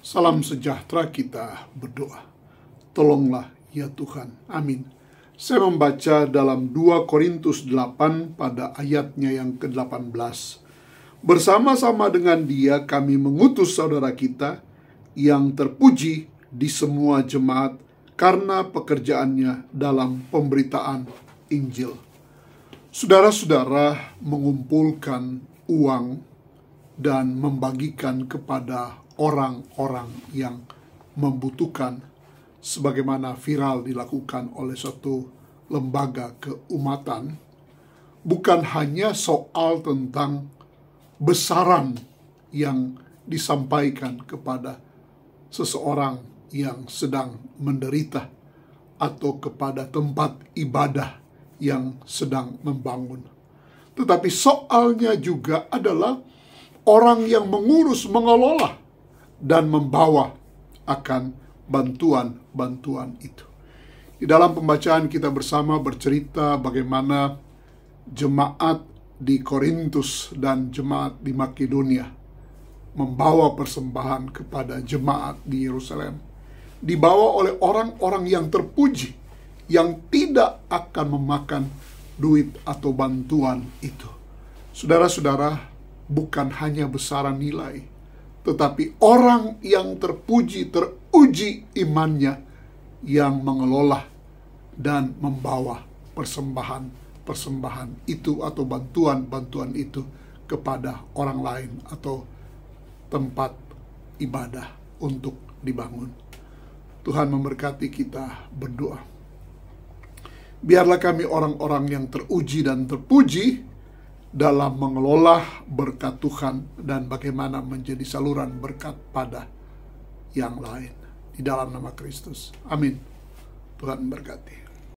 Salam sejahtera kita berdoa. Tolonglah ya Tuhan. Amin. Saya membaca dalam 2 Korintus 8 pada ayatnya yang ke-18. Bersama-sama dengan dia kami mengutus saudara kita yang terpuji di semua jemaat karena pekerjaannya dalam pemberitaan Injil. Saudara-saudara mengumpulkan uang dan membagikan kepada orang-orang yang membutuhkan sebagaimana viral dilakukan oleh suatu lembaga keumatan bukan hanya soal tentang besaran yang disampaikan kepada seseorang yang sedang menderita atau kepada tempat ibadah yang sedang membangun. Tetapi soalnya juga adalah orang yang mengurus, mengelola dan membawa akan bantuan-bantuan itu. Di dalam pembacaan kita bersama bercerita bagaimana jemaat di Korintus dan jemaat di Makedonia membawa persembahan kepada jemaat di Yerusalem. Dibawa oleh orang-orang yang terpuji yang tidak akan memakan duit atau bantuan itu. Saudara-saudara, bukan hanya besaran nilai, tetapi orang yang terpuji, teruji imannya, yang mengelola dan membawa persembahan-persembahan itu atau bantuan-bantuan itu kepada orang lain atau tempat ibadah untuk dibangun. Tuhan memberkati kita berdoa. Biarlah kami orang-orang yang teruji dan terpuji dalam mengelola berkat Tuhan dan bagaimana menjadi saluran berkat pada yang lain di dalam nama Kristus. Amin. Tuhan berkati.